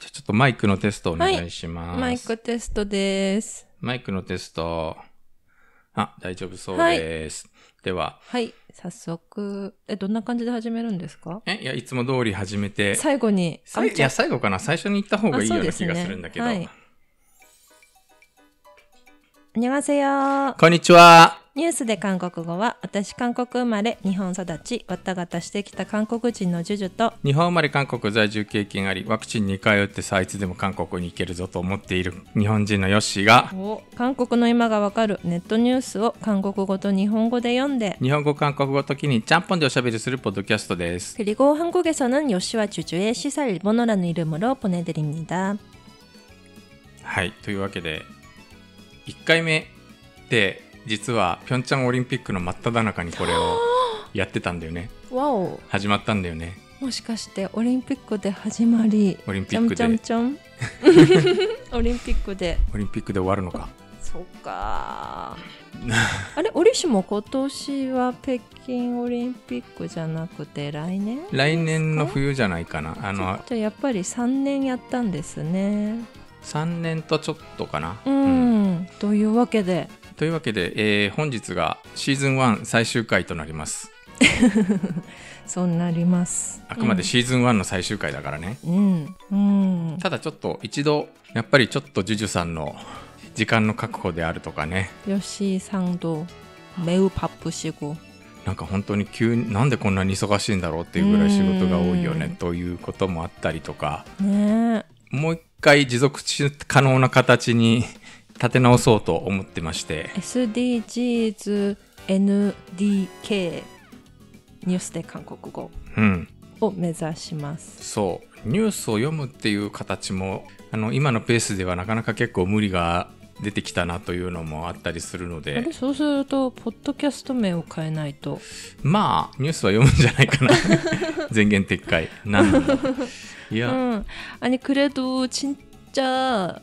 じゃちょっとマイクのテストお願いします。はい、マイクテストです。マイクのテスト。あ、大丈夫そうです。はい、では。はい、早速。え、どんな感じで始めるんですかえ、いや、いつも通り始めて。最後に。いや、最後かな。最初に言った方がいいような、気がするんだけど。はい、こんにちは。ニュースで韓国語は私韓国生まれ日本育ちわたがたしてきた韓国人のジュジュと日本生まれ韓国在住経験ありワクチン2回打ってさいつでも韓国に行けるぞと思っている日本人のヨッシーが韓国の今がわかるネットニュースを韓国語と日本語で読んで日本語韓国語ときにちゃんぽんでおしゃべりするポッドキャストです。그리고한국에서는요시와주주의시사일본어라는이름으로보내드립니다はいというわけで1回目で実はピョンチャンオリンピックの真っ只中にこれをやってたんだよねわお始まったんだよねもしかしてオリンピックで始まりオリンピックで オリンピックでオリンピックで終わるのかそっか あれ折しも今年は北京オリンピックじゃなくて来年来年の冬じゃないかなあのじゃやっぱり3年やったんですね3年とちょっとかなうん、うん、というわけでというわけで、えー、本日がシーズン1最終回となります そうなりますあくまでシーズン1の最終回だからね、うんうん、ただちょっと一度やっぱりちょっと JUJU さんの時間の確保であるとかねヨシーさんと매우바쁘시고なんか本当に急になんでこんなに忙しいんだろうっていうぐらい仕事が多いよねということもあったりとか、ね、もう一回持続可能な形に立て直そうと思ってまして SDGsNDK ニュースで韓国語を目指します、うん、そうニュースを読むっていう形もあの今のペースではなかなか結構無理が出てきたなというのもあったりするのでそうするとポッドキャスト名を変えないとまあニュースは読むんじゃないかな 全言撤回何度もいや、うん、아니그래도진진짜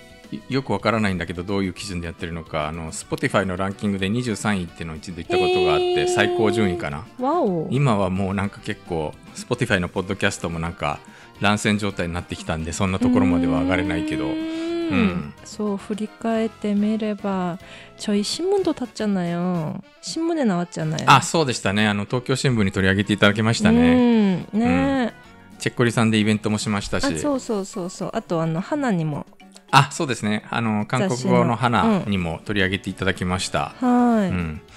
よくわからないんだけどどういう基準でやってるのかあの Spotify のランキングで23位っていうのを一度行ったことがあって、最高順位かな今はもうなんか結構 Spotify のポッドキャストもなんか乱戦状態になってきたんでそんなところまでは上がれないけど。うん、そう振り返ってみればちょい新聞立っちゃうなよ新聞で直っちゃう아よあそうでしたねあの東京新聞に取り上げていただきましたね。うん、ね、うん、チェッコリさんでイベントもしましたしあそうそうそうそうあとあの花にもあそうですねあの韓国語の花にも取り上げていただきました、うん、はい、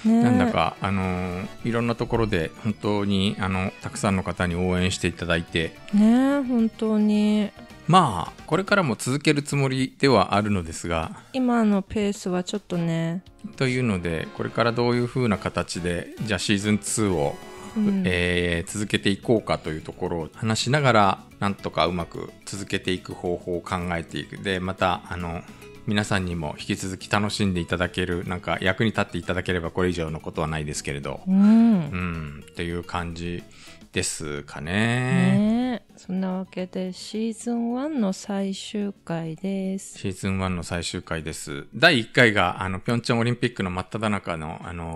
ね、なんだかあのいろんなところで本当にあのたくさんの方に応援していただいてね本当にまあこれからも続けるつもりではあるのですが今のペースはちょっとねというのでこれからどういうふうな形でじゃあシーズン2をえー、続けていこうかというところを話しながらなんとかうまく続けていく方法を考えていくでまたあの皆さんにも引き続き楽しんでいただけるなんか役に立っていただければこれ以上のことはないですけれど、うん、うん、っていう感じですかねそんなわけでシーズン1の最終回ですシーズン1の最終回です第1回があのピョンチャンオリンピックの真っ只中のあの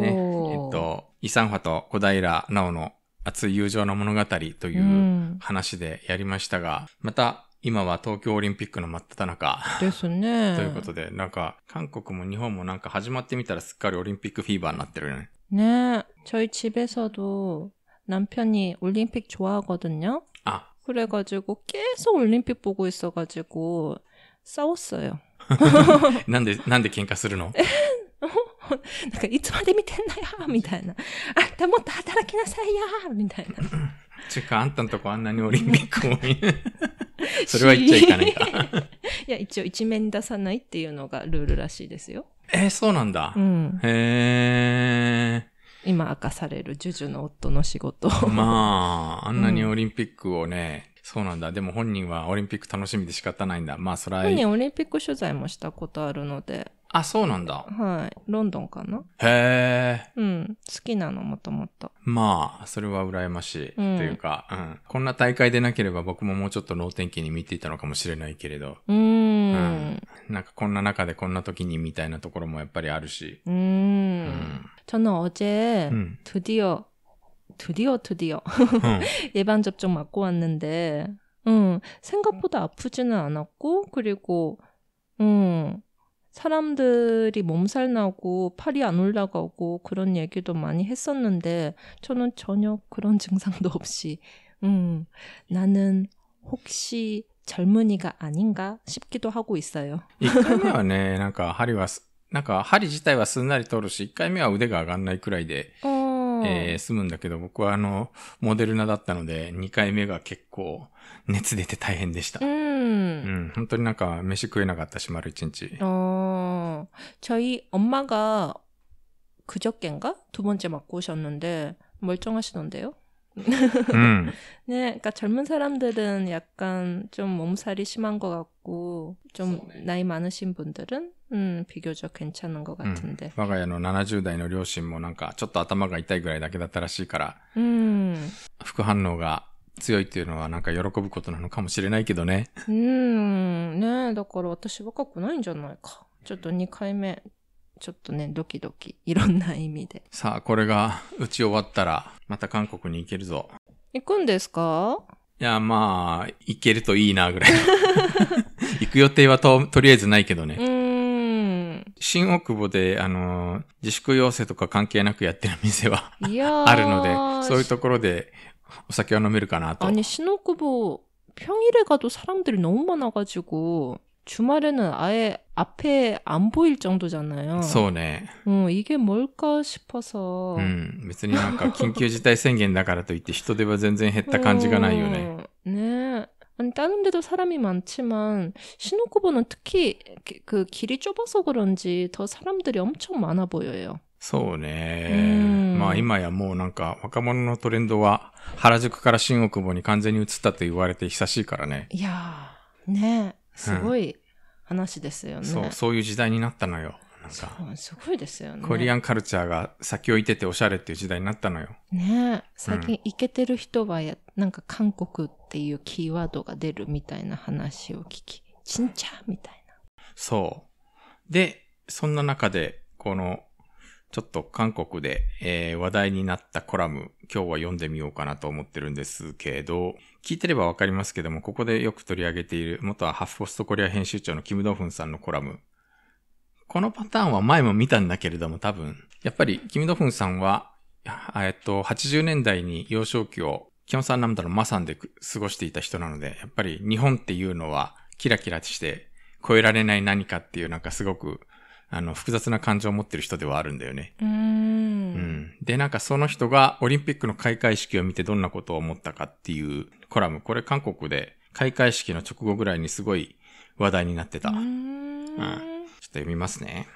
ねえっとイ・サンファと小平奈緒の熱い友情の物語という話でやりましたが、うん、また今は東京オリンピックの真っ只中。ですね。ということで、なんか、韓国も日本もなんか始まってみたらすっかりオリンピックフィーバーになってるよね。ねえ。ょいちべさ도남편이올림픽좋아하거든요아그래가지고계속올림픽보고있어가지고싸웠어요なんで、なんで喧嘩するのなんか、いつまで見てんだよみたいな。あんたもっと働きなさいやみたいな。ちゅうか、あんたんとこあんなにオリンピックも見それは言っちゃいかないか。いや、一応一面出さないっていうのがルールらしいですよ。えー、そうなんだ。う ん、へ え。今明かされるジュジュの夫の仕事。まあ、あんなにオリンピックをね、そうなんだ。でも本人はオリンピック楽しみで仕方ないんだ。まあそれは。本人オリンピック取材もしたことあるので。あ、そうなんだ。はい。ロンドンかなへえ。うん。好きなのもともと。まあ、それは羨ましい。というか、うん、こんな大会でなければ僕ももうちょっと脳天気に見ていたのかもしれないけれど。うん,、うん。なんかこんな中でこんな時にみたいなところもやっぱりあるし。うん。うん저는어제드디어 드디어 드디어 응. 예방 접종 맞고 왔는데 응, 생각보다 아프지는 않았고 그리고 음, 사람들이 몸살 나고 팔이 안 올라가고 그런 얘기도 많이 했었는데 저는 전혀 그런 증상도 없이 음, 나는 혹시 젊은이가 아닌가 싶기도 하고 있어요. 1回目はね、なんか針は、なんか針自体はすんなり通るし、1回目は腕が上がんないくらいで、 ええ、住むんだけど、僕はあの、モデルナだったので、2回目が結構、熱出て大変でした。うん。本当になんか、飯食えなかったし、丸一日。ああ。ちょい、おまが、くじょっけんがどぼんちまっこしょんのんで、멀쩡하시던데요음 네그러니까젊은사람들은약간좀몸살이심한것같고좀나이많으신분들은うん、비교적괜찮은것같은 데、 ん、我が家の70代の両親もなんかちょっと頭が痛いぐらいだけだったらしいから、うん、副反応が強いっていうのはなんか喜ぶことなのかもしれないけどね。うん、ねだから私若くないんじゃないか。ちょっと2回目、ちょっとね、ドキドキ、いろんな意味で。さあ、これが打ち終わったら、また韓国に行けるぞ。行くんですかいや、まあ、行けるといいな、ぐらい。行く予定はと、とりあえずないけどね。うん新大久保で、あの、自粛要請とか関係なくやってる店は あるので、そういうところでお酒は飲めるかなとあ、니新大久保、평일에가도사람들이너무많아가지고주말에는아예앞에안보일정도잖아요ね。うん、이게뭘까싶어서ん、別になんか緊急事態宣言だからといって人手は全然減った感じがないよねえ。아니다른데도사람이많지만시노코보는특히그길이좁아서그런지더사람들이엄청많아보여요そうね。まあ今やもうなんか若者のトレンドは原宿から新大久保に完全に移ったと言われて久しいからね。いやー、ねすごい話ですよね、うん、そう、そういう時代になったのよ。なんかすごいですよね。コリアンカルチャーが先を行ってておしゃれっていう時代になったのよ。ね最近行けてる人はや、なんか韓国っていうキーワードが出るみたいな話を聞き、ちんちゃみたいな。そう。で、そんな中で、この、ちょっと韓国で、えー、話題になったコラム、今日は読んでみようかなと思ってるんですけど、聞いてればわかりますけども、ここでよく取り上げている、元はハフポストコリア編集長のキム・ドフンさんのコラム。このパターンは前も見たんだけれども、多分、やっぱりキム・ドフンさんは、えっと、80年代に幼少期をキヨンさんなんだろう、マサンで過ごしていた人なので、やっぱり日本っていうのはキラキラして超えられない何かっていうなんかすごくあの複雑な感情を持ってる人ではあるんだよね。うんうん、で、なんかその人がオリンピックの開会式を見てどんなことを思ったかっていうコラム、これ韓国で開会式の直後ぐらいにすごい話題になってた。うんうん、ちょっと読みますね。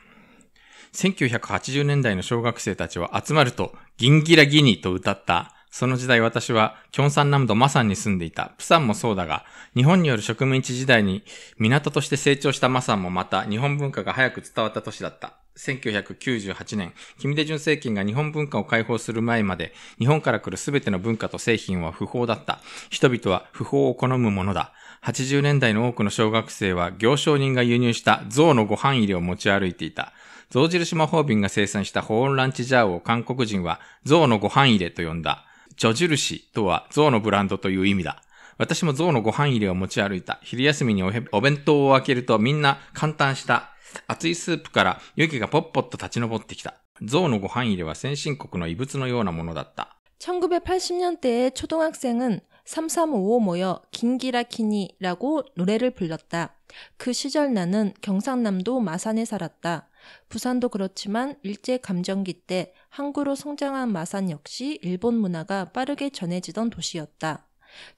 1980年代の小学生たちは集まるとギンギラギニと歌ったその時代私は、京山南道マサンに住んでいた。プサンもそうだが、日本による植民地時代に港として成長したマサンもまた、日本文化が早く伝わった都市だった。1998年、君ュン政権が日本文化を解放する前まで、日本から来る全ての文化と製品は不法だった。人々は不法を好むものだ。80年代の多くの小学生は、行商人が輸入した象のご飯入れを持ち歩いていた。象印魔法瓶が生産した保温ランチジャーを韓国人は、象のご飯入れと呼んだ。ジョジルシとは象のブランドという意味だ。私も象のご飯入れを持ち歩いた。昼休みにお弁当を開けるとみんな簡単した熱いスープから湯気がポッポッと立ち上ってきた。象のご飯入れは先進国の異物のようなものだった。1980年代의초등학생은3355모여긴기라키니라고노래를불렀다그시절나는경상남도마산에살았다부산도그렇지만일제감정기때 항구로 성장한 마산 역시 일본 문화가 빠르게 전해지던 도시였다.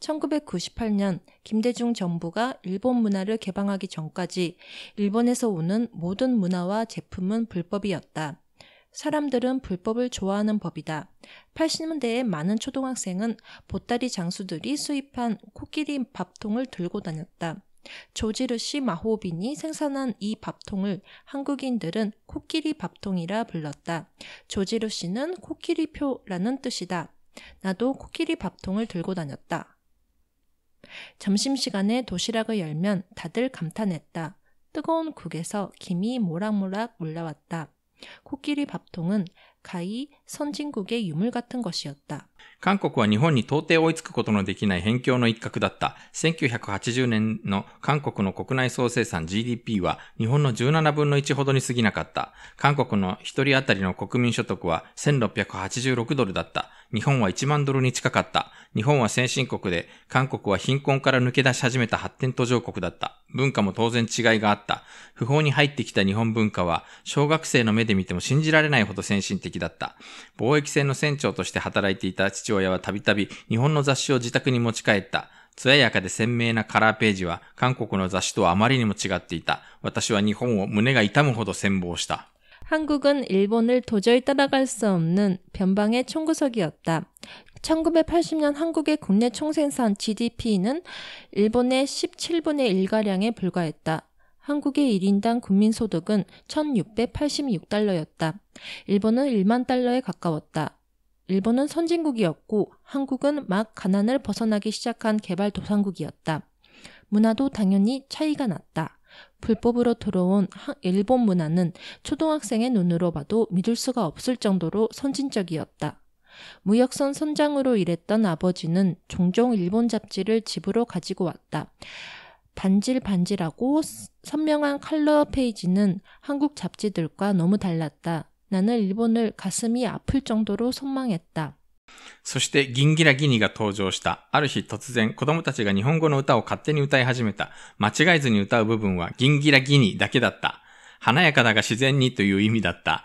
1998년 김대중 정부가 일본 문화를 개방하기 전까지 일본에서 오는 모든 문화와 제품은 불법이었다. 사람들은 불법을 좋아하는 법이다. 80년대에 많은 초등학생은 보따리 장수들이 수입한 코끼리 밥통을 들고 다녔다. 조지르씨 마호빈이 생산한 이 밥통을 한국인들은 코끼리 밥통이라 불렀다. 조지르씨는 코끼리표라는 뜻이다. 나도 코끼리 밥통을 들고 다녔다. 점심시간에 도시락을 열면 다들 감탄했다. 뜨거운 국에서 김이 모락모락 올라왔다. 코끼리 밥통은 가히 선진국의 유물 같은 것이었다. 韓国は日本に到底追いつくことのできない辺境の一角だった1980年の韓国の国内総生産 GDP は日本の17分の1ほどに過ぎなかった。韓国の1人当たりの国民所得は1686ドルだった。日本は1万ドルに近かった。日本は先進国で、韓国は貧困から抜け出し始めた発展途上国だった。文化も当然違いがあった。不法に入ってきた日本文化は、小学生の目で見ても信じられないほど先進的だった。貿易船の船長として働いていた父親はたびたび日本の雑誌を自宅に持ち帰った。艶やかで鮮明なカラーページは韓国の雑誌とはあまりにも違っていた。私は日本を胸が痛むほど羨望した。 한국은 일본을 도저히 따라갈 수 없는 변방의 총구석이었다. 1980년 한국의 국내 총생산 GDP는 일본의 17분의 1가량에 불과했다. 한국의 1인당 국민소득은 1686달러였다. 일본은 1만 달러에 가까웠다. 일본은 선진국이었고 한국은 막 가난을 벗어나기 시작한 개발도상국이었다. 문화도 당연히 차이가 났다. 불법으로 들어온 일본 문화는 초등학생의 눈으로 봐도 믿을 수가 없을 정도로 선진적이었다. 무역선 선장으로 일했던 아버지는 종종 일본 잡지를 집으로 가지고 왔다. 반질반질하고 선명한 컬러 페이지는 한국 잡지들과 너무 달랐다. 나는 일본을 가슴이 아플 정도로 선망했다. そしてギンギラギニが登場した。ある日突然、子供たちが日本語の歌を勝手に歌い始めた。間違えずに歌う部分はギンギラギニだけだった。華やかだが自然にという意味だった。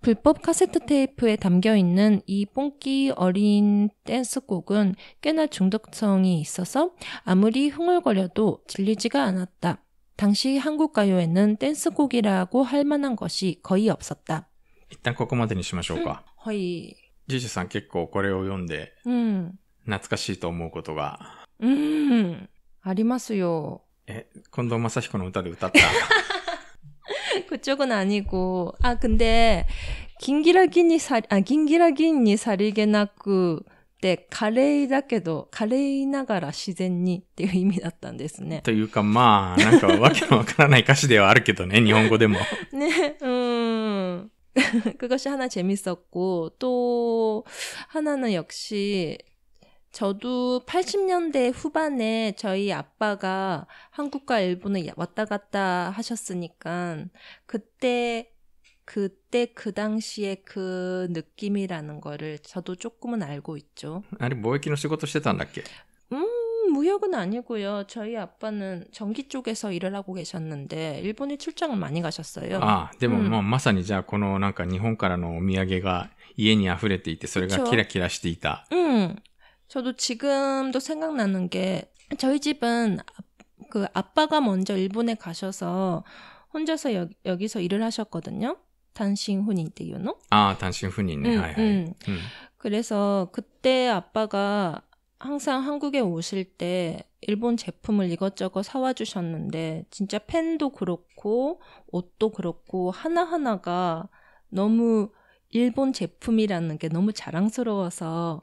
불법 카세트 테이프에 담겨 있는 이 뽕기 어린 댄스곡은 꽤나 중독성이 있어서 아무리 흥얼거려도 질리지가 않았다. 당시 한국 가요에는 댄스곡이라고 할 만한 것이 거의 없었다. 일단 ここまでにしましょうか. 허이. 지지さん 結構これを読んで 음. 음. 懐かしいと思うことが。うん。ありますよ。え、近藤正彦の歌で歌った。 그쪽은아니고아근데긴기라긴이살아긴기라긴이살리게나고で、華麗だけど、華麗ながら自然にっていう意味だったんですね。というか、まあ、なんかわけのわからない歌詞ではあるけどね、日本語でも。ね、うーん。그것이하나재밌었고또하나는역시 저도 80년대 후반에 저희 아빠가 한국과 일본을 왔다 갔다 하셨으니까 그때 그때 그 당시에 그 느낌이라는 거를 저도 조금은 알고 있죠. 아니 뭐했기는 쓰고도 쓰다났게. 음 무역은 아니고요. 저희 아빠는 전기 쪽에서 일을 하고 계셨는데 일본에 출장을 많이 가셨어요. 아, でも뭐あまさにじ뭐あこのなんか日本からのお土産が家に溢れていてそれがキラキラしていたうん 저도 지금도 생각나는 게 저희 집은 아, 그 아빠가 먼저 일본에 가셔서 혼자서 여, 여기서 일을 하셨거든요. 단신 혼인 때요노? 아, 단신 혼인. 음, 음. 음. 그래서 그때 아빠가 항상 한국에 오실 때 일본 제품을 이것저것 사와 주셨는데 진짜 펜도 그렇고 옷도 그렇고 하나하나가 너무 일본 제품이라는 게 너무 자랑스러워서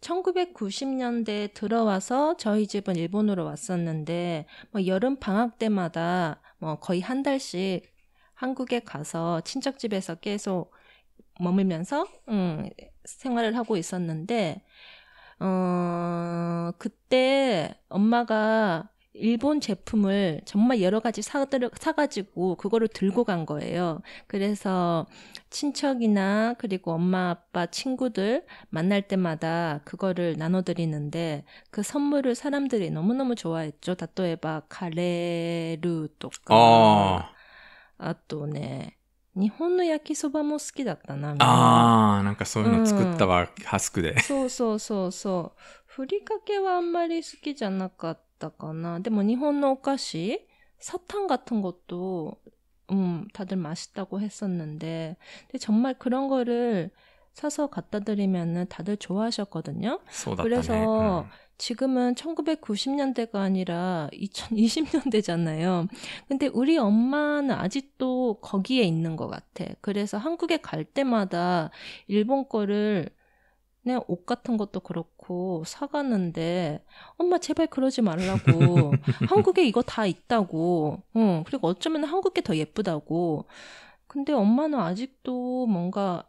1990년대에 들어와서 저희 집은 일본으로 왔었는데 뭐 여름 방학 때마다 뭐 거의 한 달씩 한국에 가서 친척 집에서 계속 머물면서 음, 생활을 하고 있었는데 어, 그때 엄마가 일본 제품을 정말 여러 가지 사들, 사가지고 그거를 들고 간 거예요. 그래서 친척이나 그리고 엄마 아빠 친구들 만날 때마다 그거를 나눠드리는데 그 선물을 사람들이 너무너무 좋아했죠. 다또에바 카레르 또까 아. 아. 또 네. 日本の焼きそばも好きだったな。ああ、なんかそういうの作ったわ、うん、ハスクで。そうそうそうそう。ふりかけはあんまり好きじゃなかった。 ったかなでも日本の오菓子사탕 뭐 같은 것도 음, 다들 맛있다고 했었는데 근데 정말 그런 거를 사서 갖다 드리면은 다들 좋아하셨거든요. 쏟았다네. 그래서 음. 지금은 1990년대가 아니라 2020년대잖아요. 근데 우리 엄마는 아직도 거기에 있는 것 같아. 그래서 한국에 갈 때마다 일본 거를 네, 옷 같은 것도 그렇고 사가는데 엄마 제발 그러지 말라고 한국에 이거 다 있다고 응 그리고 어쩌면 한국 게 더 예쁘다고 근데 엄마는 아직도 뭔가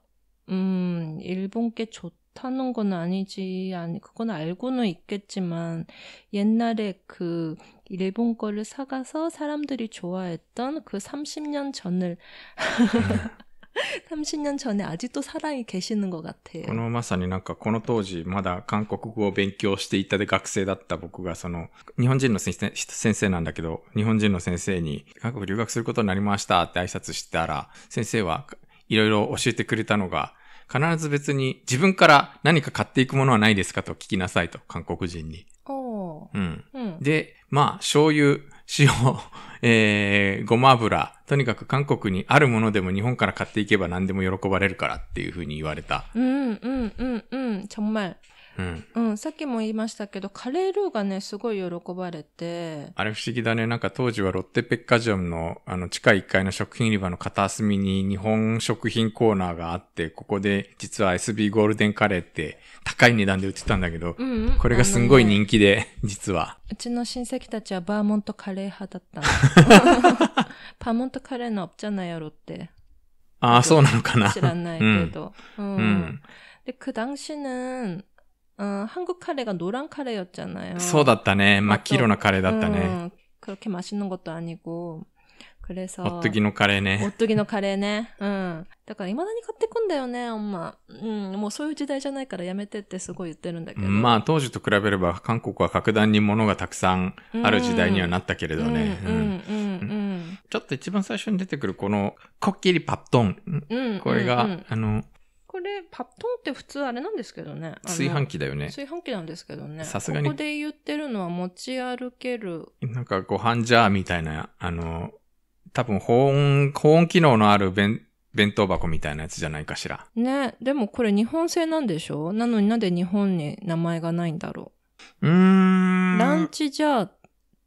음 일본 게 좋다는 건 아니지 아니 그건 알고는 있겠지만 옛날에 그 일본 거를 사가서 사람들이 좋아했던 그 30년 전을 네. 30 年전에아직도사랑이계시는것같아요このまさになんかこの当時まだ韓国語を勉強していたで学生だった僕がその日本人の先生なんだけど日本人の先生に韓国留学することになりましたって挨拶したら先生はいろいろ教えてくれたのが必ず別に自分から何か買っていくものはないですかと聞きなさいと韓国人に。うん。うん、で、まあ醤油塩、えー、ごま油、とにかく韓国にあるものでも日本から買っていけば何でも喜ばれるからっていうふうに言われた。うん、うん、うん、うん、정 말。 うん、うん、さっきも言いましたけど、カレールーがね、すごい喜ばれて。あれ不思議だね。なんか当時はロッテペッカジョムの、あの、地下1階の食品売り場の片隅に日本食品コーナーがあって、ここで実は SB ゴールデンカレーって高い値段で売ってたんだけど、うんうん、これがすんごい人気で、ね、実は。うちの親戚たちはバーモントカレー派だった バーモントカレーのじゃないやろって。ああ、そうなのかな。知らないけど。うん。うん、で、그당시는어한국카레가노란카레였잖아요소다黄色막カレーだったね。네음그렇게맛있는것도아니고그래서오뚜기노카레네오뚜기노카레네응だから未だに買ってくんだよね、엄 마。 うん、もうそういう時代じゃないからやめてってすごい言ってるんだけど。まあ当時と比べれば韓国は格段にものがたくさんある時代にはなったけれどね。うん。うん。うん。ちょっと一番最初に出てくるこの、こっきりパットン。うん。これが、あの、これ、パットンって普通あれなんですけどね。炊飯器だよね。炊飯器なんですけどね。さすがに。ここで言ってるのは持ち歩ける。なんかご飯ジャーみたいな、あの、多分保温、保温機能のある弁、弁当箱みたいなやつじゃないかしら。ね。でもこれ日本製なんでしょなのになんで日本に名前がないんだろう。うーん。ランチジャーっ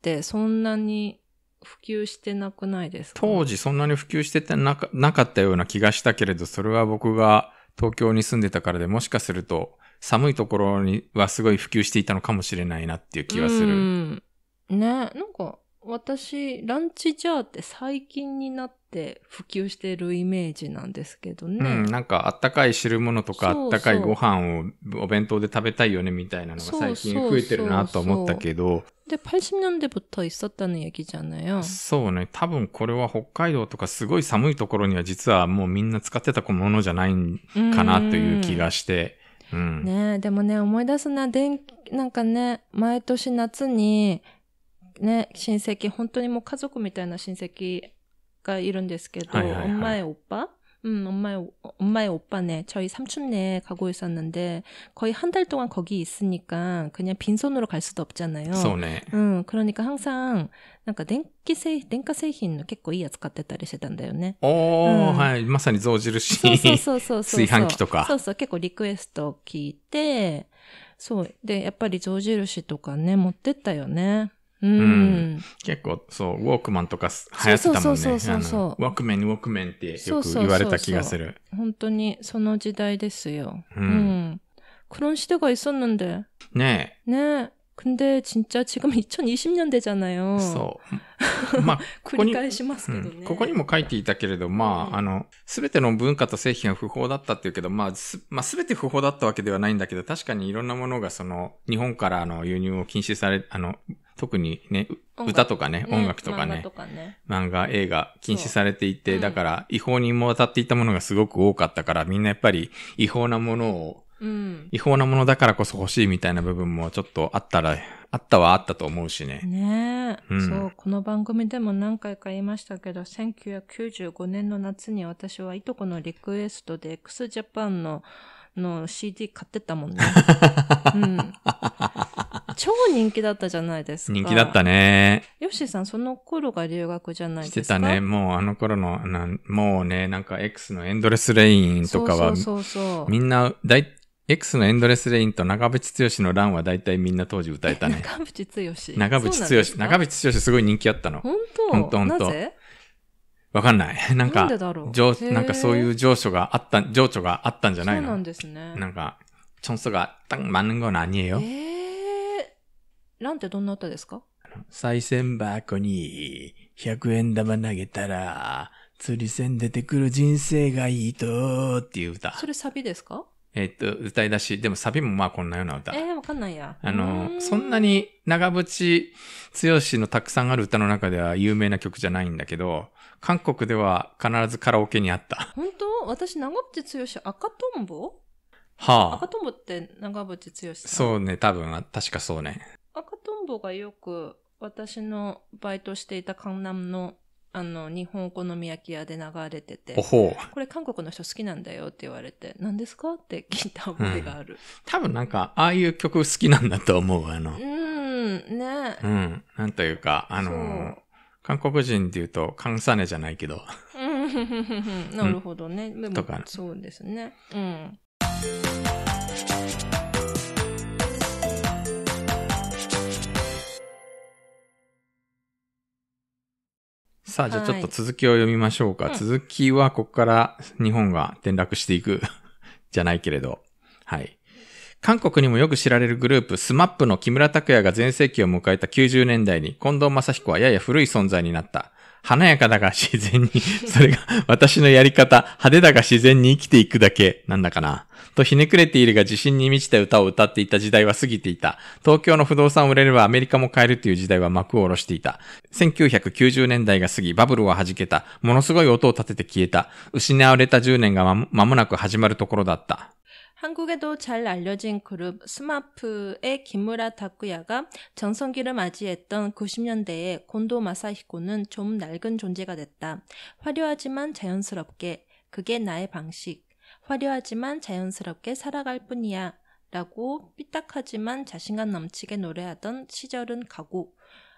てそんなに普及してなくないですか当時そんなに普及しててなかなかったような気がしたけれど、それは僕が東京に住んでたからでもしかすると寒いところにはすごい普及していたのかもしれないなっていう気はする。ね、なんか私、ランチジャーって最近になって普及してるイメージなんですけどね。うん、なんかあったかい汁物とかあったかいご飯をお弁当で食べたいよねみたいなのが最近増えてるなと思ったけど。で、パシナデ0년대부터있の焼きじゃないよ。そうね。多分これは北海道とかすごい寒いところには実はもうみんな使ってたものじゃないかなという気がして。うん、ねでもね、思い出すな、電気、なんかね、毎年夏にね、親戚、本当にもう家族みたいな親戚がいるんですけど、はいおっぱい、엄うん、엄마의엄마의오빠네저희삼촌네가고있었는데거의한달동안거기있으니까그냥빈손으로갈수도없잖아요소네응그러니까항상なんか電気製、電化製品の結構いいやつ買ってたりしてたんだよね。おー、うん、はい。まさに象印。そうそうそうそう 炊飯器とか。そうそう、結構リクエスト聞いて、そう。で、やっぱり象印とかね、持ってったよね。うん、結構そう、ウォークマンとか流行ってたもんね。そうそうそうそうウォークメン、ウォークメンってよく言われた気がする。そうそうそう本当にその時代ですよ。うん。うん、그런시대있었는 데。 ねえ。ねえ。ち데진짜一금2020じゃないよ。そう。まあ、ここ繰り返しますけどね、うん、ここにも書いていたけれど、まあ、うん、あの、すべての文化と製品が不法だったっていうけど、まあ、す、まあ、すべて不法だったわけではないんだけど、確かにいろんなものがその、日本からの輸入を禁止され、あの、特にね、歌とかね、音楽とかね、漫画、映画禁止されていて、だから違法にも渡っていたものがすごく多かったから、みんなやっぱり違法なものを、違法なものだからこそ欲しいみたいな部分もちょっとあったら、あったはあったと思うしね。ねえ、そう、この番組でも何回か言いましたけど、1995年の夏に私はいとこのリクエストで x ジャパンのの CD 買ってたもんね。うん超人気だったじゃないですか。人気だったね。ヨッシーさん、その頃が留学じゃないですか。してたね。もうあの頃の、もうね、なんか X のエンドレスレインとかは、そうそうみんな、だい、X のエンドレスレインと長渕剛のランは大体みんな当時歌えたね。長渕剛長渕剛。長渕剛すごい人気あったの。本当本当本当。わかんない。なんか、上、なんかそういう情緒があった、情緒があったんじゃないのそうなんですね。なんか、チョンソが、たん、まんごなにえよ。えーランってどんな歌ですか再銭箱に100円玉投げたら、釣り銭出てくる人生がいいとっていう歌。それサビですかえっと、歌い出し。でもサビもまあこんなような歌。ええー、わかんないや。あの、んそんなに長渕剛のたくさんある歌の中では有名な曲じゃないんだけど、韓国では必ずカラオケにあった。本当私長渕剛赤とんぼはあ。赤とんぼって長渕剛さんそうね、多分、確かそうね。赤とんぼがよく私のバイトしていた江南のあの日本お好み焼き屋で流れてて、これ韓国の人好きなんだよって言われて、何ですかって聞いた覚えがある、うん。多分なんか、ああいう曲好きなんだと思う、あの。うん、ね。うん、なんというか、あの、韓国人で言うと、カンサネじゃないけど。なるほどね。うん、でも、そうですね。うん。さあ、じゃあちょっと続きを読みましょうか。はい、続きは、ここから日本が転落していく じゃないけれど。はい。韓国にもよく知られるグループ、smap の木村拓哉が全盛期を迎えた90年代に、近藤正彦はやや古い存在になった。華やかだが自然にそれが私のやり方、派手だが自然に生きていくだけ、なんだかな。とひねくれているが自信に満ちた歌を歌っていた時代は過ぎていた。東京の不動産売れればアメリカも買えるという時代は幕を下ろしていた。1990年代が過ぎ、バブルは弾けた。ものすごい音を立てて消えた。失われた10年がまもなく始まるところだった。韓国에도잘알려진그룹스마프의김무라다쿠야가정성기를맞이했던90년대에곤도마사히코는좀낡은존재가됐다화려하지만자연스럽게그게나의방식 화려하지만 자연스럽게 살아갈 뿐이야 라고 삐딱하지만 자신감 넘치게 노래하던 시절은 가고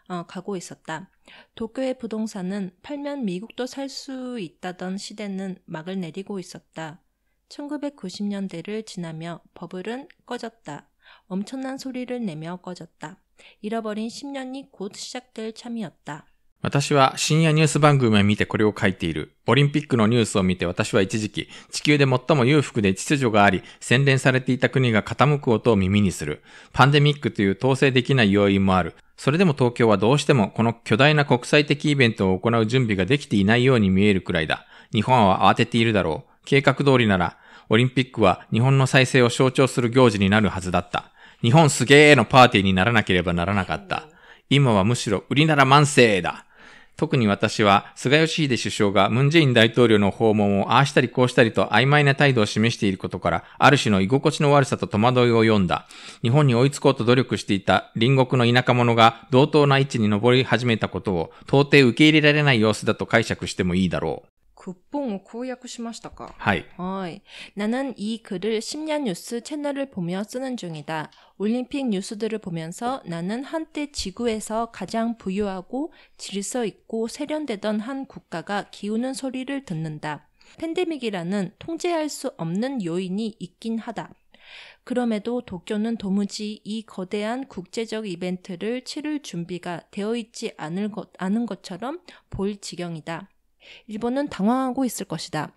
어, 가고 있었다. 도쿄의 부동산은 팔면 미국도 살 수 있다던 시대는 막을 내리고 있었다. 1990년대를 지나며 버블은 꺼졌다. 엄청난 소리를 내며 꺼졌다. 잃어버린 10년이 곧 시작될 참이었다. 私は深夜ニュース番組を見てこれを書いている。オリンピックのニュースを見て私は一時期、地球で最も裕福で秩序があり、洗練されていた国が傾く音を耳にする。パンデミックという統制できない要因もある。それでも東京はどうしてもこの巨大な国際的イベントを行う準備ができていないように見えるくらいだ。日本は慌てているだろう。計画通りなら、オリンピックは日本の再生を象徴する行事になるはずだった。日本すげーのパーティーにならなければならなかった。今はむしろ売りなら万世だ。特に私は、菅義偉首相がムンジェイン大統領の訪問をああしたりこうしたりと曖昧な態度を示していることから、ある種の居心地の悪さと戸惑いを読んだ。日本に追いつこうと努力していた隣国の田舎者が同等な位置に上り始めたことを、到底受け入れられない様子だと解釈してもいいだろう。 극본を公約しましたかはい。はい。나는이글을10년 뉴스 채널을 보며 쓰는 중이다. 올림픽 뉴스들을 보면서 나는 한때 지구에서 가장 부유하고 질서 있고 세련되던 한 국가가 기우는 소리를 듣는다. 팬데믹이라는 통제할 수 없는 요인이 있긴 하다. 그럼에도 도쿄는 도무지 이 거대한 국제적 이벤트를 치를 준비가 되어 있지 않을 것, 않은 것처럼 보일 지경이다. 일본은 당황하고 있을 것이다.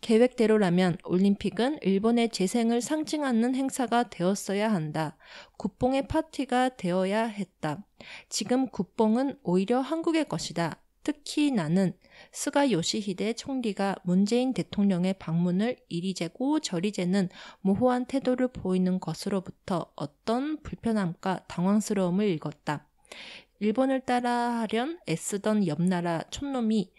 계획대로라면 올림픽은 일본의 재생을 상징하는 행사가 되었어야 한다. 국뽕의 파티가 되어야 했다. 지금 국뽕은 오히려 한국의 것이다. 특히 나는 스가 요시히데 총리가 문재인 대통령의 방문을 이리재고 저리재는 모호한 태도를 보이는 것으로부터 어떤 불편함과 당황스러움을 읽었다. 일본을 따라하려 애쓰던 옆나라 촌놈이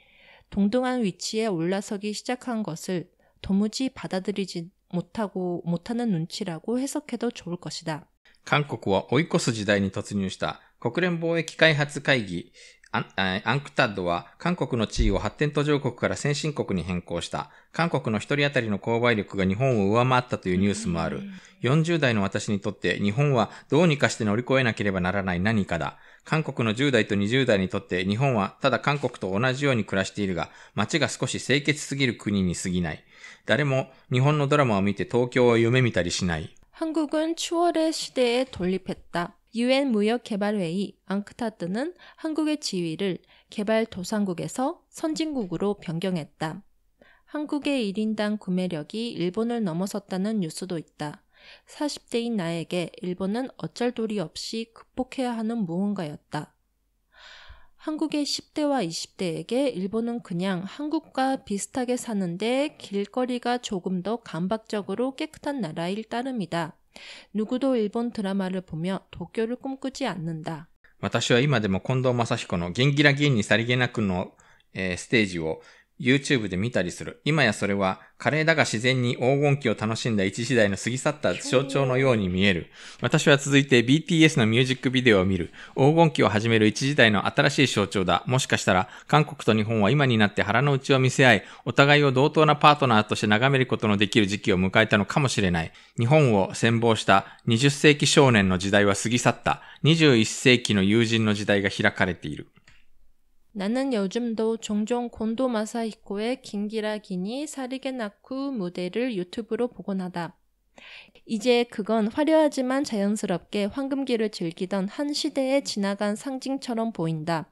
동등한 위치에 올라서기 시작한 것을 도무지 받아들이지 못하고 못하는 눈치라고 해석해도 좋을 것이다. 韓国は追い越す時代に突入した国連貿易開発会議アンクタッドは韓国の地位を発展途上国から先進国に変更した。韓国の一人当たりの購買力が日本を上回ったというニュースもある。40代の私にとって日本はどうにかして乗り越えなければならない何かだ。韓国の10代と20代にとって日本はただ韓国と同じように暮らしているが、街が少し清潔すぎる国に過ぎない。誰も日本のドラマを見て東京を夢見たりしない。韓国は추월의시대에돌립했다 유엔 무역개발회의 앙크타트는 한국의 지위를 개발도상국에서 선진국으로 변경했다. 한국의 1인당 구매력이 일본을 넘어섰다는 뉴스도 있다. 40대인 나에게 일본은 어쩔 도리 없이 극복해야 하는 무언가였다. 한국의 10대와 20대에게 일본은 그냥 한국과 비슷하게 사는데 길거리가 조금 더 감박적으로 깨끗한 나라일 따름이다. 누구도일본드라마를보며도쿄를꿈꾸지않는다私は今でも近藤正彦の元気な芸にさりげなくの、えー、ステージを YouTube で見たりする。今やそれは、カレーだが自然に黄金期を楽しんだ一時代の過ぎ去った象徴のように見える。私は続いて BTS のミュージックビデオを見る。黄金期を始める一時代の新しい象徴だ。もしかしたら、韓国と日本は今になって腹の内を見せ合い、お互いを同等なパートナーとして眺めることのできる時期を迎えたのかもしれない。日本を羨望した20世紀少年の時代は過ぎ去った。21世紀の友人の時代が開かれている。 나는 요즘도 종종 곤도 마사히코의 긴기라 기니 사리게 나쿠 무대를 유튜브로 보곤 하다. 이제 그건 화려하지만 자연스럽게 황금기를 즐기던 한 시대에 지나간 상징처럼 보인다.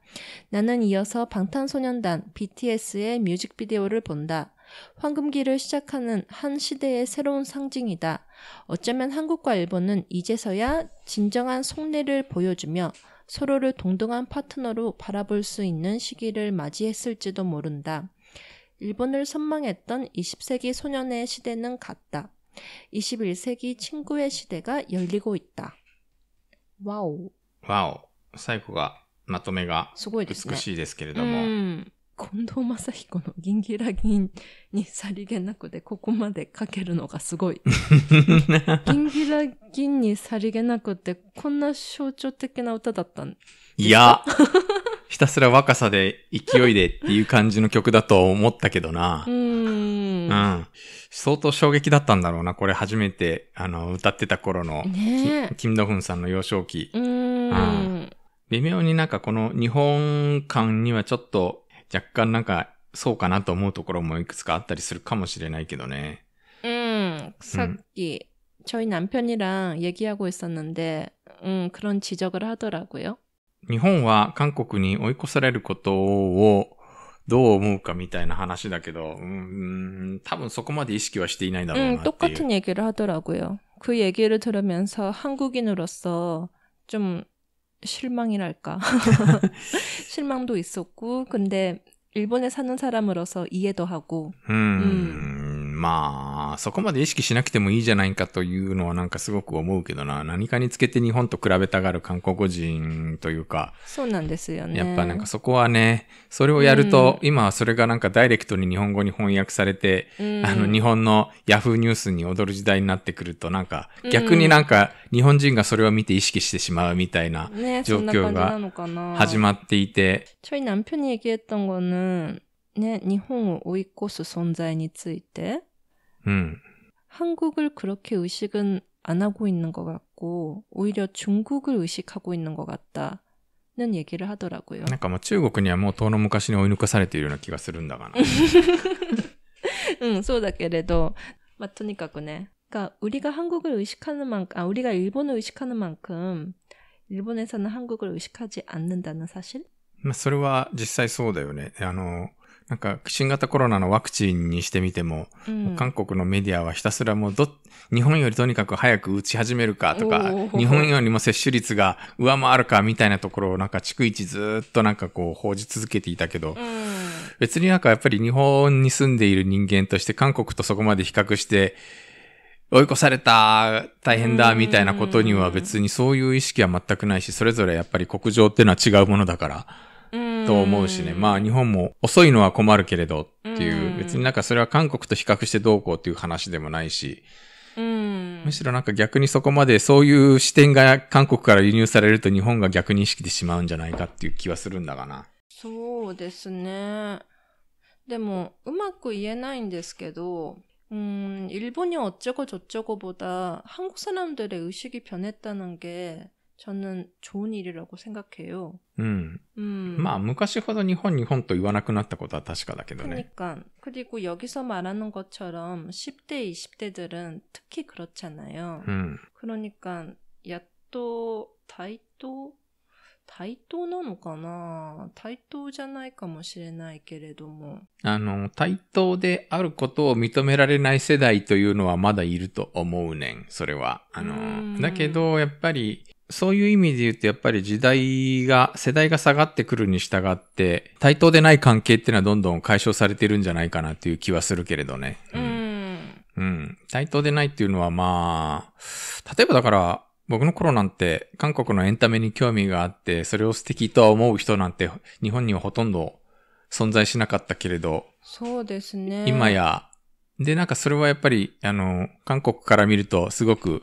나는 이어서 방탄소년단 BTS의 뮤직비디오를 본다. 황금기를 시작하는 한 시대의 새로운 상징이다. 어쩌면 한국과 일본은 이제서야 진정한 속내를 보여주며 서로를 동등한 파트너로 바라볼 수 있는 시기를 맞이했을지도 모른다. 일본을 선망했던 20세기 소년의 시대는 같다 21세기 친구의 시대가 열리고 있다. 와우. 와우. 最後がまとめが美しいですけれども、近藤正彦のギンギラギンにさりげなくでここまで書けるのがすごい。ギンギラギンにさりげなくってこんな象徴的な歌だったんいや、ひたすら若さで勢いでっていう感じの曲だと思ったけどな。うん。うん。相当衝撃だったんだろうな。これ初めて、あの、歌ってた頃の、ね、キム・ドフンさんの幼少期。うん。微妙になんかこの日本感にはちょっと若干なんか、そうかなと思うところもいくつかあったりするかもしれないけどね。음삭기음저희남편이랑얘기하고있었는데음그런지적을하더라고요日本は韓国に追い越されることをどう思うかみたいな話だけど、うん、多分そこまで意識はしていないだろうなん、똑같은얘기를하더라고요그얘기를들으면서한국인으로서좀 실망이랄까. 실망도 있었고, 근데 일본에 사는 사람으로서 이해도 하고. 음. 음. まあ、そこまで意識しなくてもいいじゃないかというのはなんかすごく思うけどな、何かにつけて日本と比べたがる韓国人というか、そうなんですよね。やっぱなんかそこはね、それをやると、うん、今はそれがなんかダイレクトに日本語に翻訳されて、うん、あの、日本のヤフーニュースに踊る時代になってくると、なんか逆になんか日本人がそれを見て意識してしまうみたいな状況が始まっていて。ね、저희남편이얘기했던거는ね、日本を追い越す存在について。うん。韓国을그렇게의식은안하고있는것같 고、 오히려중국을의식하고の、는것같 다。 는얘기를하더라고 요。 なんかまあ中国にはもう遠の昔に追い抜かされているような気がするんだがな。うん、そうだけれど。まあとにかくね。が、우리が韓国을의식하는만 큼、 あ、우리が日本を의식하는만 큼、 日本에서는韓国을의식하지않는다는사실まあそれは実際そうだよね。あの、なんか新型コロナのワクチンにしてみても、うん、韓国のメディアはひたすらもうど、日本よりとにかく早く打ち始めるかとか、日本よりも接種率が上回るかみたいなところをなんか逐一ずっとなんかこう報じ続けていたけど、うん、別になんかやっぱり日本に住んでいる人間として韓国とそこまで比較して、追い越された、大変だ、みたいなことには別にそういう意識は全くないし、それぞれやっぱり国情っていうのは違うものだから、と思うしね。まあ日本も遅いのは困るけれどっていう、別になんかそれは韓国と比較してどうこうっていう話でもないし、むしろなんか逆にそこまでそういう視点が韓国から輸入されると日本が逆に意識でしまうんじゃないかっていう気はするんだがな。そうですね。でもうまく言えないんですけど、음일본이어쩌고저쩌고보다한국사람들의의식이변했다는게저는좋은일이라고생각해요음음まあ昔ほど日本日本と言わなくなったことは確かだけどね그러니까그리고여기서말하는것처럼10대20대들은특히그렇잖아요음그러니까야또다이또対等なのかな対等じゃないかもしれないけれども。あの、対等であることを認められない世代というのはまだいると思うねん、それは。あの、だけど、やっぱり、そういう意味で言うと、やっぱり時代が、世代が下がってくるに従って、対等でない関係っていうのはどんどん解消されてるんじゃないかなっていう気はするけれどね。うん。うん。対等でないっていうのはまあ、例えばだから、僕の頃なんて、韓国のエンタメに興味があって、それを素敵とは思う人なんて、日本にはほとんど存在しなかったけれど、そうですね。今や、で、なんかそれはやっぱり、あの、韓国から見るとすごく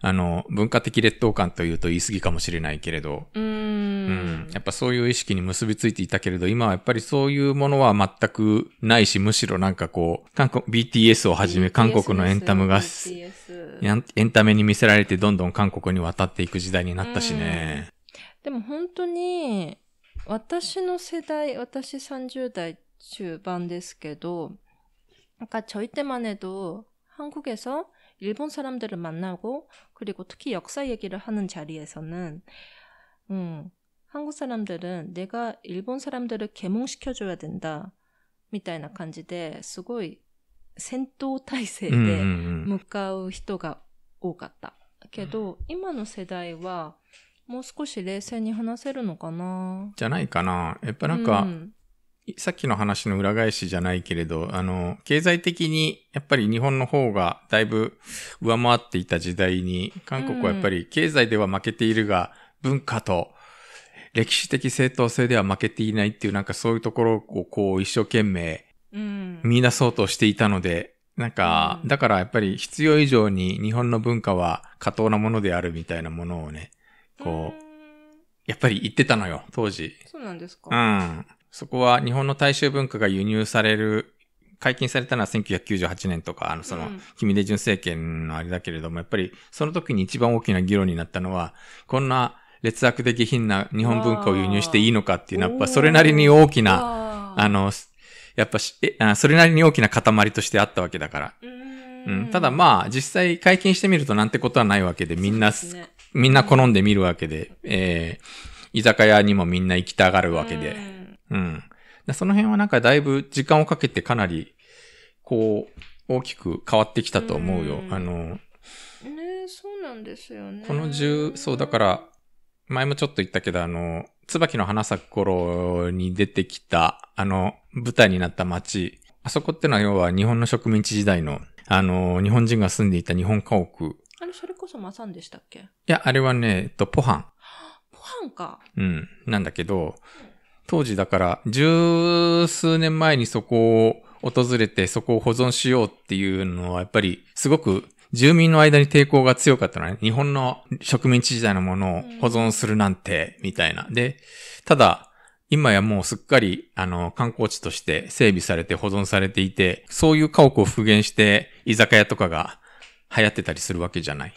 あの、文化的劣等感というと言い過ぎかもしれないけれど、うんうんやっぱそういう意識に結びついていたけれど、今はやっぱりそういうものは全くないし、むしろなんかこう、韓国、BTS をはじめ韓国のエンタメが、エンタメに見せられてどんどん韓国に渡っていく時代になったしね。でも本当に、私の世代、私30代中盤ですけど、なんかちょい手まねど、한국에서일본사람들을만나고그리고특히역사얘기를하는자리에서는음한국사람들은내가일본사람들을개몽시켜줘야된다みたいな感じですごい戦闘態勢で向かう人が多かったけど、今の世代はもう少し冷静に話せるのかなじゃないかなやっぱなんか、うん、さっきの話の裏返しじゃないけれど、あの、経済的にやっぱり日本の方がだいぶ上回っていた時代に、韓国はやっぱり経済では負けているが、うん、文化と歴史的正当性では負けていないっていうなんかそういうところをこう一生懸命見出そうとしていたので、なんか、だからやっぱり必要以上に日本の文化は過当なものであるみたいなものをね、こう、うんやっぱり言ってたのよ、当時。そうなんですかうん。そこは日本の大衆文化が輸入される、解禁されたのは1998年とか、あの、その、君で純政権のあれだけれども、やっぱりその時に一番大きな議論になったのは、こんな劣悪で下品な日本文化を輸入していいのかっていうのは、やっぱそれなりに大きな、あの、やっぱし、え、それなりに大きな塊としてあったわけだから。うん、ただまあ、実際解禁してみるとなんてことはないわけで、みんな、ね、みんな好んで見るわけで、えー、居酒屋にもみんな行きたがるわけで。うん。その辺はなんかだいぶ時間をかけてかなり、こう、大きく変わってきたと思うよ。うあの、ねそうなんですよね。この十、そう、だから、前もちょっと言ったけど、あの、椿の花咲く頃に出てきた、あの、舞台になった街、あそこってのは要は日本の植民地時代の、あの、日本人が住んでいた日本家屋。あれ、それこそマサンでしたっけいや、あれはね、えっと、ポハン。ポハンか。うん、なんだけど、うん当時だから十数年前にそこを訪れてそこを保存しようっていうのはやっぱりすごく住民の間に抵抗が強かったのね。日本の植民地時代のものを保存するなんて、みたいな。で、ただ、今やもうすっかり、あの、観光地として整備されて保存されていて、そういう家屋を復元して居酒屋とかが流行ってたりするわけじゃない。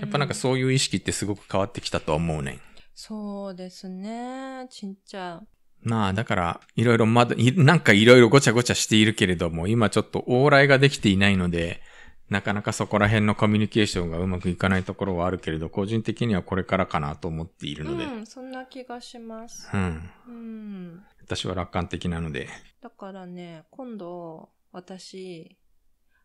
やっぱなんかそういう意識ってすごく変わってきたとは思うねそうですね。ちんちゃん。まあ、だから、いろいろまだ、なんかいろいろごちゃごちゃしているけれども、今ちょっと往来ができていないので、なかなかそこら辺のコミュニケーションがうまくいかないところはあるけれど、個人的にはこれからかなと思っているので。うん、そんな気がします。うん。うん、私は楽観的なので。だからね、今度、私、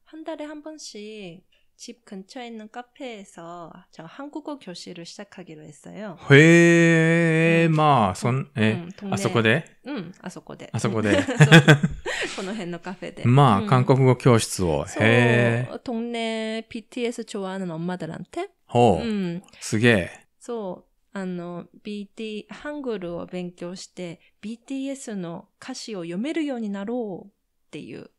半달에半分し、집근처에있는카페에서저한국어교실을시작하기로했어요회마선예아そこで응아そこで아そこでこの辺のカフェで마한국어교실を해동네 BTS 좋아하는엄마들한테ほう。すげえそう。あの、BT、ハングルを勉強して、BTS の歌詞を読めるようになろうっていう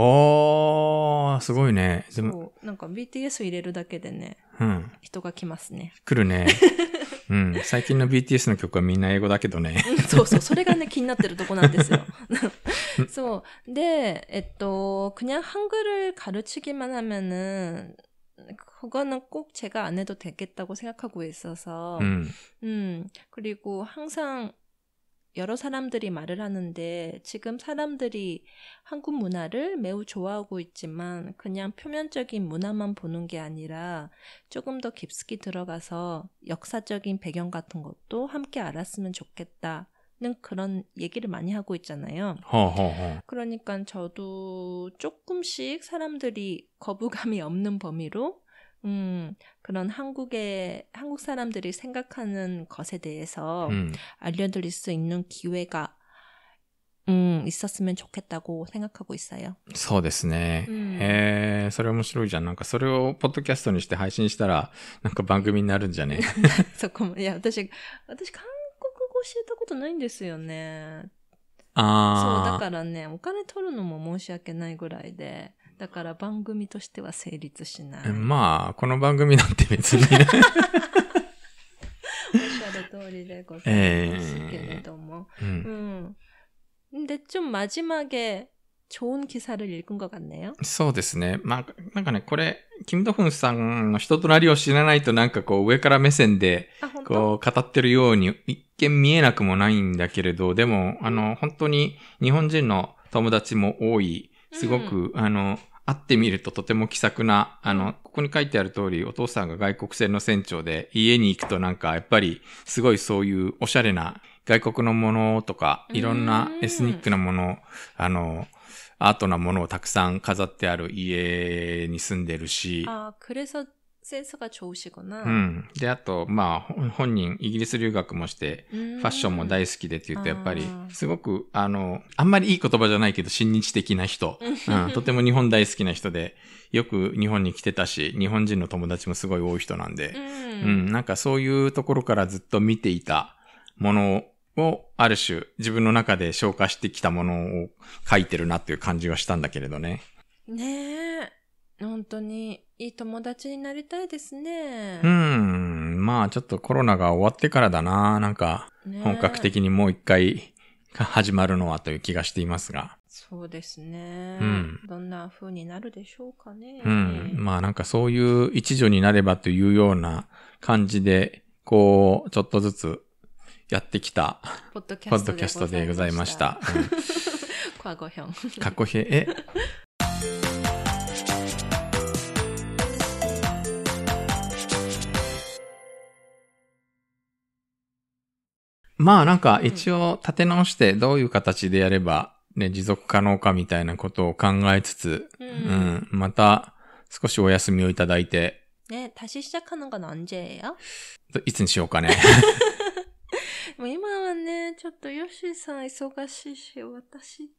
あー、すごいね。でも、なんか BTS 入れるだけでね、うん。人が来ますね。来るね。うん。最近の BTS の曲はみんな英語だけどね。そうそう、それがね、気になってるとこなんですよ。そう。で、えっと、그냥한글을가르치기만하면은그거는꼭제가안해도되겠다고생각하고있어서うん。그리고항상 여러 사람들이 말을 하는데 지금 사람들이 한국 문화를 매우 좋아하고 있지만 그냥 표면적인 문화만 보는 게 아니라 조금 더 깊숙이 들어가서 역사적인 배경 같은 것도 함께 알았으면 좋겠다. 는 그런 얘기를 많이 하고 있잖아요. 허허허. 그러니까 저도 조금씩 사람들이 거부감이 없는 범위로 음그런한국의한국사람들이생각하는것에대해서음알려드릴수있는기회가うん、있었으면좋겠다고생각하고있어요そうですね。うん、へえ、それ面白いじゃん。なんかそれをポッドキャストにして配信したら、なんか番組になるんじゃねそこも、い や、私、私韓国語教えたことないんですよね。ああ。そう、だからね、お金取るのも申し訳ないぐらいで。だから番組としては成立しない。まあ、この番組なんて別におっしゃる通りでございますけれども。えー、うん。うん、で、좀마そうですね。まあ、なんかね、これ、キムドフンさんの人となりを知らないとなんかこう上から目線でこう語ってるように一見見えなくもないんだけれど、でも、あの、本当に日本人の友達も多い、すごく、うん、あの、会ってみるととても気さくな、あの、ここに書いてある通り、お父さんが外国船の船長で、家に行くとなんか、やっぱり、すごいそういうおしゃれな外国のものとか、いろんなエスニックなもの、あの、アートなものをたくさん飾ってある家に住んでるし。あセンスが調子かな。うん。で、あと、まあ、本人、イギリス留学もして、ファッションも大好きでって言うと、やっぱり、すごく、あの、あんまりいい言葉じゃないけど、親日的な人。うん、とても日本大好きな人で、よく日本に来てたし、日本人の友達もすごい多い人なんで、うん、うん、なんかそういうところからずっと見ていたものを、ある種、自分の中で消化してきたものを書いてるなっていう感じはしたんだけれどね。ねえ。本当にいい友達になりたいですね。うん。まあちょっとコロナが終わってからだな。なんか、本格的にもう一回始まるのはという気がしていますが。そうですね。うん。どんな風になるでしょうかね。うん。まあなんかそういう一助になればというような感じで、こう、ちょっとずつやってきた、ポッドキャストでございました。過去編。過 去 えまあなんか一応立て直してどういう形でやれば、ね、持続可能かみたいなことを考えつつ、うん、うん、また少しお休みをいただいて。ね、し시시작하는が何じゃ요いつにしようかね。もう今はね、ちょっとヨシさん忙しいし、私、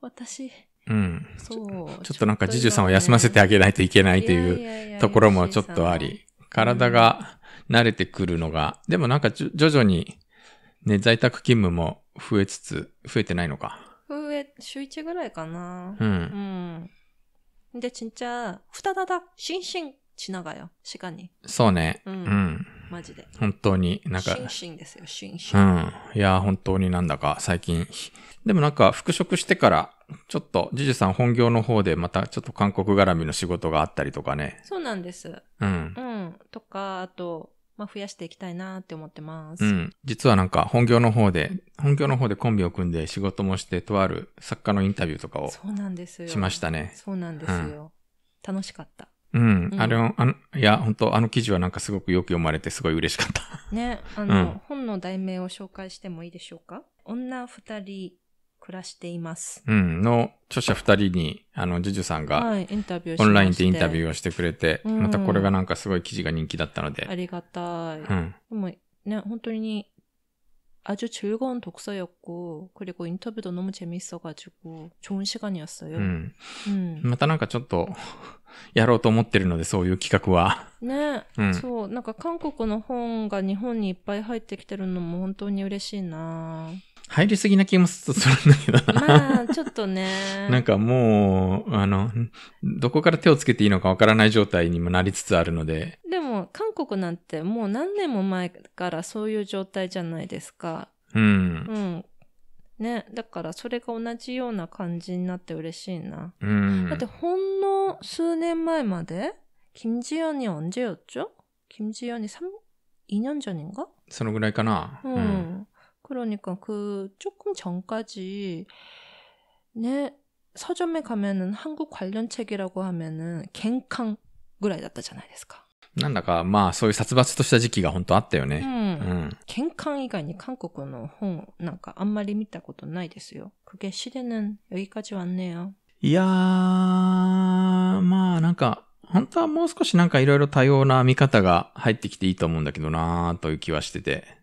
私。うん。そう。ちょっとなんかジジュさんを休ませてあげないといけないというところもちょっとあり、体が慣れてくるのが、でもなんか徐々にね、在宅勤務も増えつつ、増えてないのか。増え、週一ぐらいかな。うん。うん。で、ふたただ、しんしながよ、しかに。そうね。うん。うん、マジで。本当に、なんか。しんですよ、しん。うん。いや、本当になんだか、最近。でもなんか、復職してから、ちょっと、ジジさん本業の方で、またちょっと韓国絡みの仕事があったりとかね。そうなんです。うん。うん。とか、あと、まあ、増やしていきたいなって思ってます。うん。実はなんか本業の方で、本業の方でコンビを組んで仕事もして、とある作家のインタビューとかをそうなんですよ。しましたね。そうなんですよ。うん、楽しかった。うん。うん、あれを、あの、いや、本当あの記事はなんかすごくよく読まれてすごい嬉しかった。ね、あの、うん、本の題名を紹介してもいいでしょうか女二人暮らしています。うん、の著者二人に、あの、ジュジュさんが、はい、インタビューオンラインでインタビューをしてくれて、うん、またこれがなんかすごい記事が人気だったので。ありがたい。うん。でも、ね、本当に、아주즐거운독서였고그리고ビューと너무재밌어가지고좋은시간이었어요うん、またなんかちょっと やろうと思ってるので、そういう企画は。ね、うん、そう。なんか韓国の本が日本にいっぱい入ってきてるのも本当に嬉しいな入りすぎな気もするんだけどな。まあ、ちょっとね。なんかもう、あの、どこから手をつけていいのかわからない状態にもなりつつあるので。でも、韓国なんてもう何年も前からそういう状態じゃないですか。うん。うん。ね、だからそれが同じような感じになって嬉しいな。うん。だってほんの数年前まで、김지연이언제였죠김지연이3 2년전인가そのぐらいかな。うん、うん그러니까그조금전까지네서점에가면은한국관련책이라고하면은갱캉ぐらいだったじゃないですか。なんだか、まあ、そういう殺伐とした時期が本当あったよね。うん。ん、玄関以外に韓国の本なんかあんまり見たことないですよ。그게시대는여기까지왔네 요。 いやー、まあなんか、本当はもう少しなんかいろいろ多様な見方が入ってきていいと思うんだけどなーという気はしてて。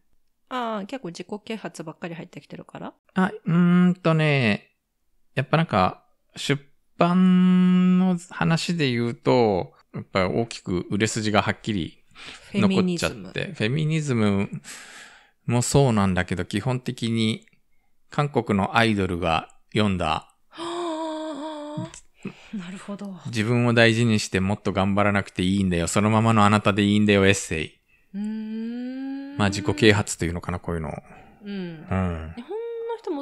ああ、結構自己啓発ばっかり入ってきてるからあ、うーんとね、やっぱなんか、出版の話で言うと、やっぱ大きく売れ筋がはっきり残っちゃって、フェミニズムもそうなんだけど、基本的に韓国のアイドルが読んだ、なるほど。自分を大事にしてもっと頑張らなくていいんだよ。そのままのあなたでいいんだよ、エッセイ。まあ自己啓発というのかな、こういうの。うん。うん。本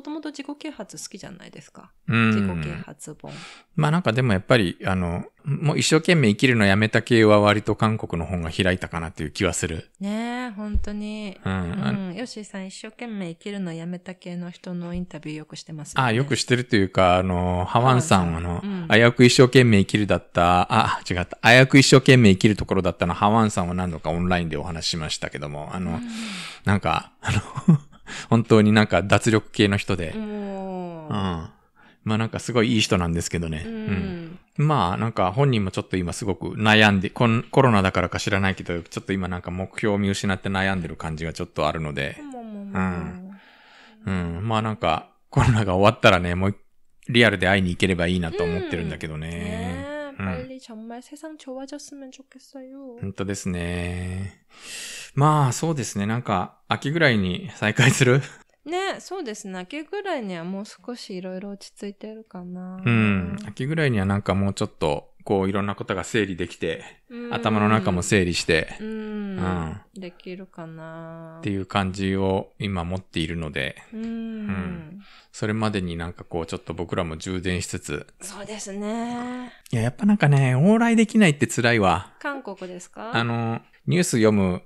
もともと自己啓発好きじゃないですか。うん。自己啓発本。まあなんかでもやっぱり、あの、もう一生懸命生きるのやめた系は割と韓国の本が開いたかなっていう気はする。ねえ、本当に。うん。うん、ヨシーさん一生懸命生きるのやめた系の人のインタビューよくしてます、ね、ああ、よくしてるというか、あの、ハワンさん、あの、うん、危うく一生懸命生きるだった、あ、違った、危うく一生懸命生きるところだったの、ハワンさんは何度かオンラインでお話しましたけども、あの、うん、なんか、あの本当になんか脱力系の人で、うん。まあなんかすごいいい人なんですけどね。うん、まあなんか本人もちょっと今すごく悩んでコ、コロナだからか知らないけど、ちょっと今なんか目標を見失って悩んでる感じがちょっとあるので。うん。うん。まあなんかコロナが終わったらね、もうリアルで会いに行ければいいなと思ってるんだけどね。うん、빨리정말세상좋아졌으면좋겠어 요。 本当ですね。まあ、そうですね。なんか、秋ぐらいに再開する ね、そうですね。秋ぐらいにはもう少しいろいろ落ち着いてるかな。うん。秋ぐらいにはなんかもうちょっと、こう、いろんなことが整理できて、頭の中も整理して、うん。できるかな。っていう感じを今持っているので、うんうん、それまでになんかこう、ちょっと僕らも充電しつつ。そうですね。いや、やっぱなんかね、往来できないって辛いわ。韓国ですかあの、ニュース読む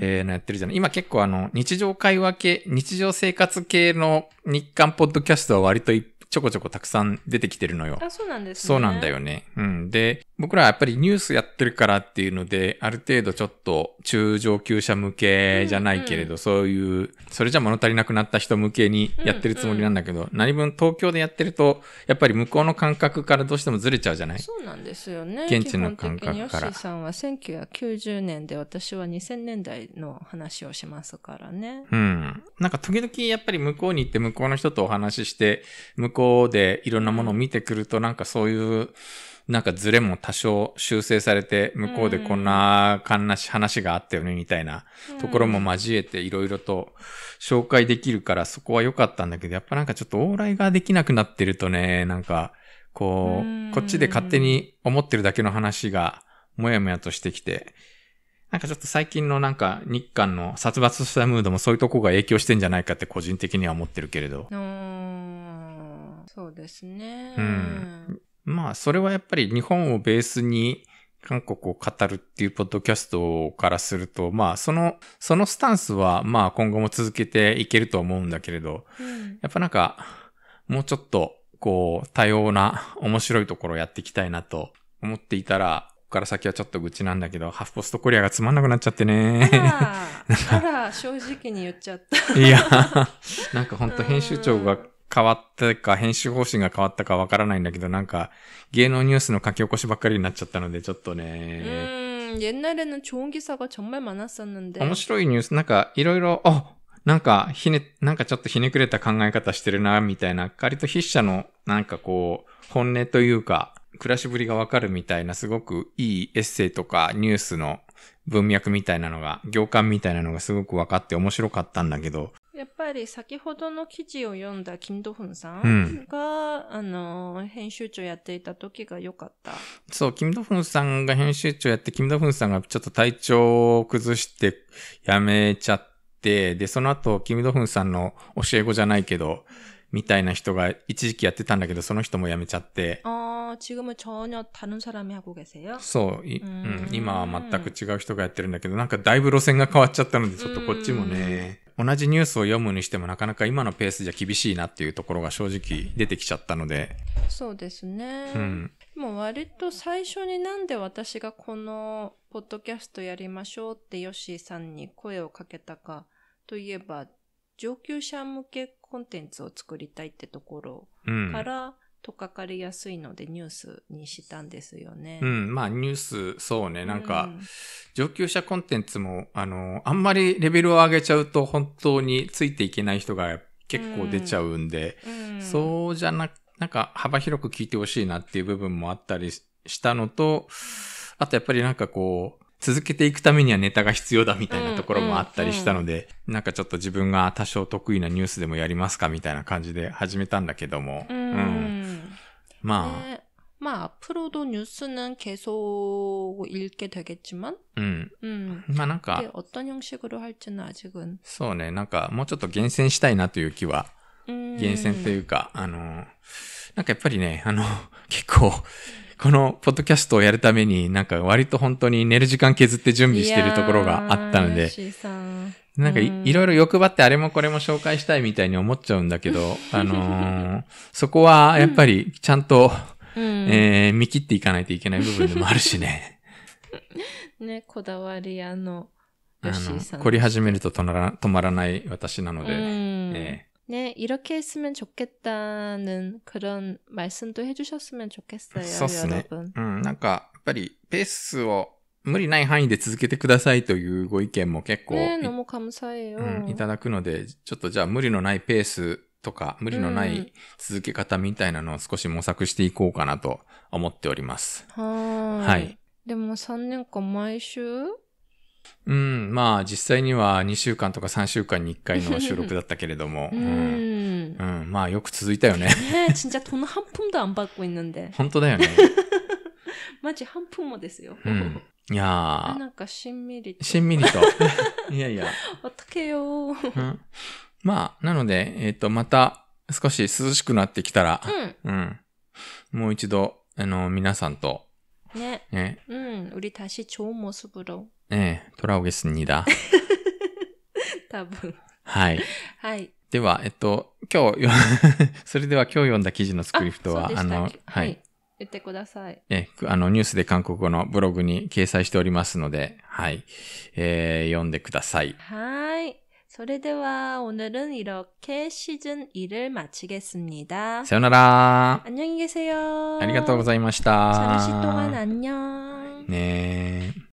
えのやってるじゃない。今結構あの、日常会話系、日常生活系の日刊ポッドキャストは割とちょこちょこたくさん出てきてるのよ。あ、そうなんですね。そうなんだよね。うん。で、僕らはやっぱりニュースやってるからっていうので、ある程度ちょっと中上級者向けじゃないけれど、うんうん、そういう、それじゃ物足りなくなった人向けにやってるつもりなんだけど、うんうん、何分東京でやってると、やっぱり向こうの感覚からどうしてもずれちゃうじゃないそうなんですよね。現地の感覚から。吉さんは1990年で私は2000年代の話をしますからね。うん。なんか時々やっぱり向こうに行って向こうの人とお話しして、向こうでいろんなものを見てくると、なんかそういう、なんかズレも多少修正されて、向こうでこんな感じな話があったよね、みたいなところも交えていろいろと紹介できるから、そこは良かったんだけど、やっぱなんかちょっと往来ができなくなってるとね、なんか、こう、こっちで勝手に思ってるだけの話が、もやもやとしてきて、なんかちょっと最近のなんか日韓の殺伐したムードもそういうとこが影響してんじゃないかって個人的には思ってるけれど。そうですね。うん。まあ、それはやっぱり日本をベースに韓国を語るっていうポッドキャストからすると、まあ、その、そのスタンスは、まあ、今後も続けていけると思うんだけれど、うん、やっぱなんか、もうちょっと、こう、多様な面白いところをやっていきたいなと思っていたら、ここから先はちょっと愚痴なんだけど、ハフポストコリアがつまんなくなっちゃってね。あら、あら正直に言っちゃった。いや、なんかほんと編集長が変わったか、編集方針が変わったかわからないんだけど、なんか、芸能ニュースの書き起こしばっかりになっちゃったので、ちょっとね。うん、옛날에는좋은기사가정말많았었는데面白いニュース、なんかいろいろ、あ、なんかひね、なんかちょっとひねくれた考え方してるな、みたいな、割と筆者のなんかこう、本音というか、暮らしぶりがわかるみたいな、すごくいいエッセイとかニュースの文脈みたいなのが、行間みたいなのがすごく分かって面白かったんだけど、やっぱり先ほどの記事を読んだ金ドフンさんが、うん、あの、編集長やっていた時が良かった。そう、金ドフンさんが編集長やって、金ドフンさんがちょっと体調を崩して辞めちゃって、で、その後、金ドフンさんの教え子じゃないけど、みたいな人が一時期やってたんだけど、その人も辞めちゃって。ああ、지금은전혀다른사람이하고계세요そう、いうん、今は全く違う人がやってるんだけど、なんかだいぶ路線が変わっちゃったので、ちょっとこっちもね、同じニュースを読むにしてもなかなか今のペースじゃ厳しいなっていうところが正直出てきちゃったのでそうですね、うん、もう割と最初になんで私がこのポッドキャストやりましょうってヨッシーさんに声をかけたかといえば上級者向けコンテンツを作りたいってところから、うんとかかりやすいのでニュースにしたんですよね。うん、まあニュース、そうね、なんか、上級者コンテンツも、あの、あんまりレベルを上げちゃうと本当についていけない人が結構出ちゃうんで、うんそうじゃな、なんか幅広く聞いてほしいなっていう部分もあったりしたのと、あとやっぱりなんかこう、続けていくためにはネタが必要だみたいなところもあったりしたので、うんうん、なんかちょっと自分が多少得意なニュースでもやりますかみたいな感じで始めたんだけども、うんまあま막앞으로도ース는계속읽게되겠지만음음막어떤형식으로할지는아직은そうね、なんかもうちょっと厳選したいなという気は、厳選というか、あの、なんかやっぱりね、あの、結構、このポッドキャストをやるために、なんか割と本当に寝る時間削って準備してるところがあったので。なんかい,、いろいろ欲張ってあれもこれも紹介したいみたいに思っちゃうんだけど、あのー、そこはやっぱりちゃんと、うん、えー、見切っていかないといけない部分でもあるしね。ね、こだわり屋の。あの、凝り始めると止まら止まらない私なので。음네네이렇게했으면좋겠다는그런말씀도해주셨으면좋겠어요여러분음뭔가やっぱりペースを無理ない範囲で続けてくださいというご意見も結構い,、ただくので、ちょっとじゃあ無理のないペースとか、無理のない続け方みたいなのを少し模索していこうかなと思っております。ははい。でも3年間毎週うん、まあ実際には2週間とか3週間に1回の収録だったけれども、うん、うん、まあよく続いたよね。ね、진짜돈한푼도안받고있는 데。 本当だよね。マジ半分もですよ。うんいやー。なんかしんみりと。しんみりと。いやいや。おっとけよー、うん、まあ、なので、えっ、ー、と、また少し涼しくなってきたら、うん、うん。もう一度、あの、皆さんと、ね。ね。うん。우리다시좋은모습으로ねえ、돌아오겠습니 다。 多分。はい。はい。では、えっと、今日、それでは今日読んだ記事のスクリプトは、あの、はい、はい言ってください。え、あの、ニュースで韓国語のブログに掲載しておりますので、はい。えー、読んでください。はい。それでは、오늘은이렇게ズン1을마치겠습니 다。 さよなら。안녕히계세 요。 ありがとうございました。し시동안안 녕。 ねえ。